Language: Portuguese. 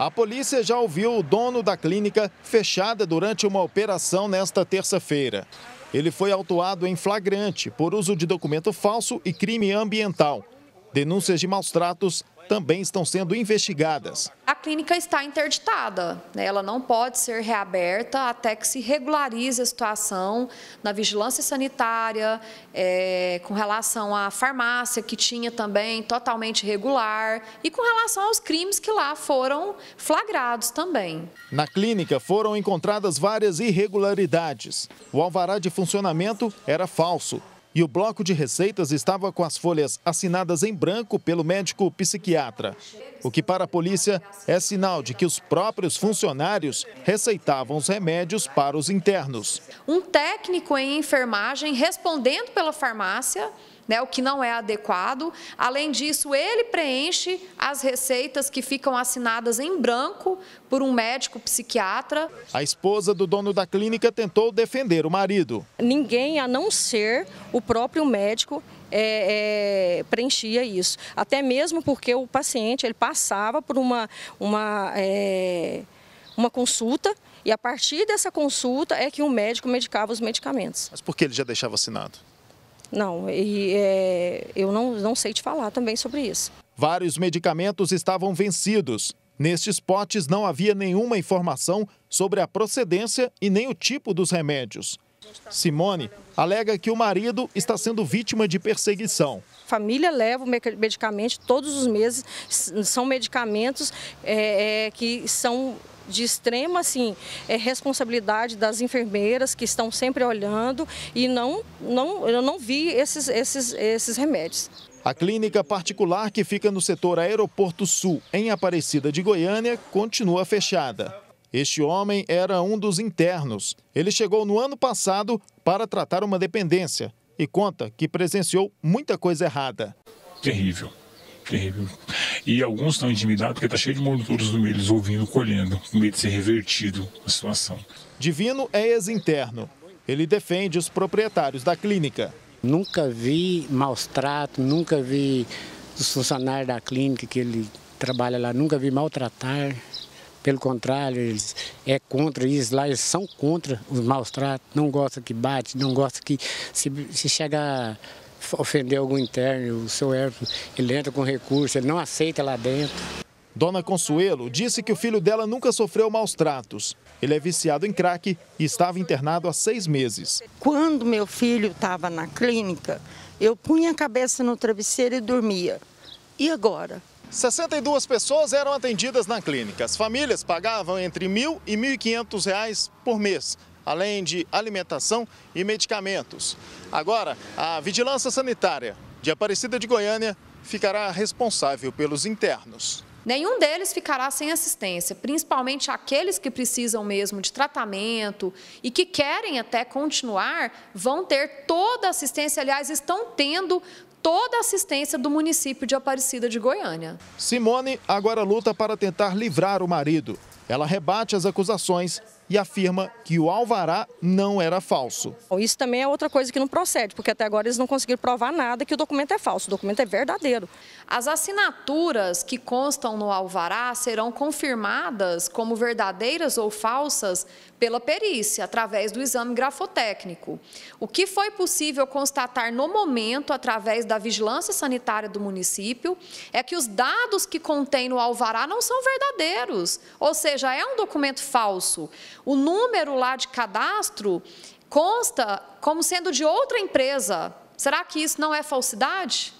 A polícia já ouviu o dono da clínica fechada durante uma operação nesta terça-feira. Ele foi autuado em flagrante por uso de documento falso e crime ambiental. Denúncias de maus tratos também estão sendo investigadas. A clínica está interditada, né? ela não pode ser reaberta até que se regularize a situação na vigilância sanitária, é, com relação à farmácia, que tinha também totalmente regular, e com relação aos crimes que lá foram flagrados também. Na clínica foram encontradas várias irregularidades. O alvará de funcionamento era falso e o bloco de receitas estava com as folhas assinadas em branco pelo médico psiquiatra. O que para a polícia é sinal de que os próprios funcionários receitavam os remédios para os internos. Um técnico em enfermagem respondendo pela farmácia né, o que não é adequado. Além disso, ele preenche as receitas que ficam assinadas em branco por um médico psiquiatra. A esposa do dono da clínica tentou defender o marido. Ninguém, a não ser o próprio médico, é, é, preenchia isso. Até mesmo porque o paciente ele passava por uma, uma, é, uma consulta e a partir dessa consulta é que o médico medicava os medicamentos. Mas por que ele já deixava assinado? Não, e, é, eu não, não sei te falar também sobre isso. Vários medicamentos estavam vencidos. Nestes potes não havia nenhuma informação sobre a procedência e nem o tipo dos remédios. Simone alega que o marido está sendo vítima de perseguição. Família leva o medicamento todos os meses, são medicamentos é, é, que são de extrema assim, é, responsabilidade das enfermeiras que estão sempre olhando e não, não, eu não vi esses, esses, esses remédios. A clínica particular que fica no setor Aeroporto Sul, em Aparecida de Goiânia, continua fechada. Este homem era um dos internos. Ele chegou no ano passado para tratar uma dependência e conta que presenciou muita coisa errada. Terrível, terrível. E alguns estão intimidados porque está cheio de monitores no meio, eles ouvindo, colhendo, com medo de ser revertido a situação. Divino é ex-interno. Ele defende os proprietários da clínica. Nunca vi maus tratos, nunca vi os funcionários da clínica que ele trabalha lá, nunca vi maltratar. Pelo contrário, eles é contra isso lá, eles são contra os maus tratos, não gosta que bate, não gosta que se, se chegar ofender algum interno, o seu Hércules, ele entra com recurso, ele não aceita lá dentro. Dona Consuelo disse que o filho dela nunca sofreu maus tratos. Ele é viciado em crack e estava internado há seis meses. Quando meu filho estava na clínica, eu punha a cabeça no travesseiro e dormia. E agora? 62 pessoas eram atendidas na clínica. As famílias pagavam entre mil e R$ 1.500 por mês além de alimentação e medicamentos. Agora, a Vigilância Sanitária de Aparecida de Goiânia ficará responsável pelos internos. Nenhum deles ficará sem assistência, principalmente aqueles que precisam mesmo de tratamento e que querem até continuar, vão ter toda a assistência, aliás, estão tendo toda a assistência do município de Aparecida de Goiânia. Simone agora luta para tentar livrar o marido. Ela rebate as acusações e afirma que o alvará não era falso. Isso também é outra coisa que não procede, porque até agora eles não conseguiram provar nada que o documento é falso, o documento é verdadeiro. As assinaturas que constam no alvará serão confirmadas como verdadeiras ou falsas pela perícia, através do exame grafotécnico. O que foi possível constatar no momento, através da vigilância sanitária do município, é que os dados que contém no alvará não são verdadeiros, ou seja, já é um documento falso. O número lá de cadastro consta como sendo de outra empresa. Será que isso não é falsidade?